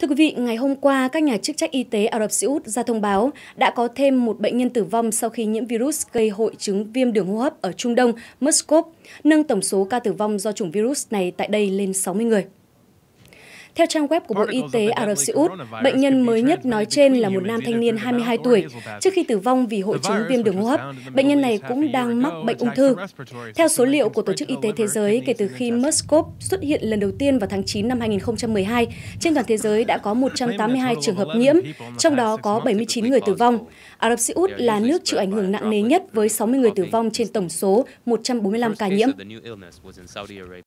Thưa quý vị, ngày hôm qua, các nhà chức trách y tế Ả Rập Xê Út ra thông báo đã có thêm một bệnh nhân tử vong sau khi nhiễm virus gây hội chứng viêm đường hô hấp ở Trung Đông, Muscov, nâng tổng số ca tử vong do chủng virus này tại đây lên 60 người. Theo trang web của Bộ Y tế Ả Rập Xê Út, bệnh nhân mới nhất nói trên là một nam thanh niên 22 tuổi, trước khi tử vong vì hội chứng viêm đường hô hấp. Bệnh nhân này cũng đang mắc bệnh ung thư. Theo số liệu của Tổ chức Y tế Thế giới, kể từ khi MERS-CoV xuất hiện lần đầu tiên vào tháng 9 năm 2012, trên toàn thế giới đã có 182 trường hợp nhiễm, trong đó có 79 người tử vong. Ả Rập Xê Út là nước chịu ảnh hưởng nặng nề nhất với 60 người tử vong trên tổng số 145 ca nhiễm.